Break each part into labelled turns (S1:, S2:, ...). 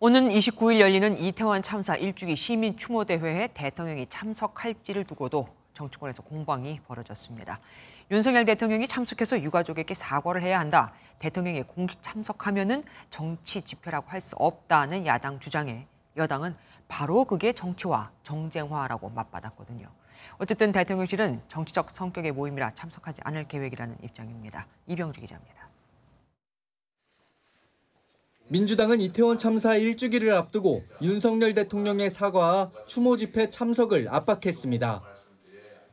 S1: 오는 29일 열리는 이태원 참사 일주기 시민 추모 대회에 대통령이 참석할지를 두고도 정치권에서 공방이 벌어졌습니다. 윤석열 대통령이 참석해서 유가족에게 사과를 해야 한다. 대통령이 공식 참석하면은 정치 집회라고 할 수 없다는 야당 주장에 여당은 바로 그게 정치화, 정쟁화라고 맞받았거든요. 어쨌든 대통령실은 정치적 성격의 모임이라 참석하지 않을 계획이라는 입장입니다. 이병주 기자입니다. 민주당은 이태원
S2: 참사 1주기를 앞두고 윤석열 대통령의 사과와 추모 집회 참석을 압박했습니다.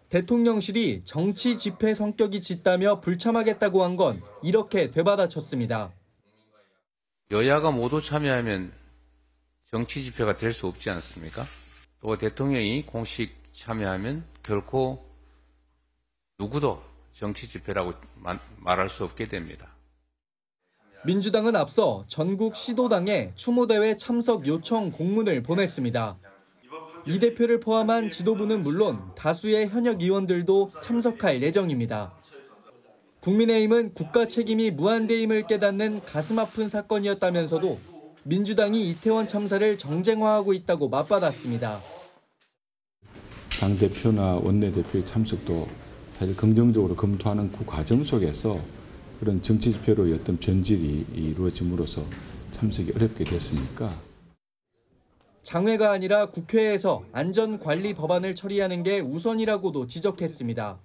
S2: 대통령실이 정치 집회 성격이 짙다며 불참하겠다고 한 건 이렇게 되받아쳤습니다.
S3: 여야가 모두 참여하면 정치 집회가 될 수 없지 않습니까? 또 대통령이 공식 참여하면 결코 누구도 정치 집회라고
S2: 말할 수 없게 됩니다. 민주당은 앞서 전국 시도당에 추모대회 참석 요청 공문을 보냈습니다. 이 대표를 포함한 지도부는 물론 다수의 현역 의원들도 참석할 예정입니다. 국민의힘은 국가 책임이 무한대임을 깨닫는 가슴 아픈 사건이었다면서도 민주당이 이태원 참사를 정쟁화하고 있다고 맞받았습니다.
S3: 당대표나 원내대표의 참석도 사실 긍정적으로 검토하는 그 과정 속에서 그런 정치 지표로의 어떤 변질이 이루어짐으로써 참석이 어렵게 됐으니까.
S2: 장외가 아니라 국회에서 안전관리 법안을 처리하는 게 우선이라고도 지적했습니다.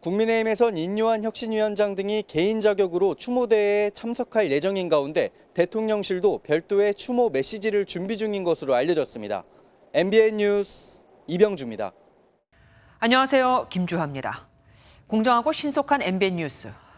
S2: 국민의힘에선 인요한 혁신위원장 등이 개인 자격으로 추모대회에 참석할 예정인 가운데 대통령실도 별도의 추모 메시지를 준비 중인 것으로 알려졌습니다. MBN 뉴스
S1: 이병주입니다. 안녕하세요. 김주하입니다. 공정하고 신속한 MBN 뉴스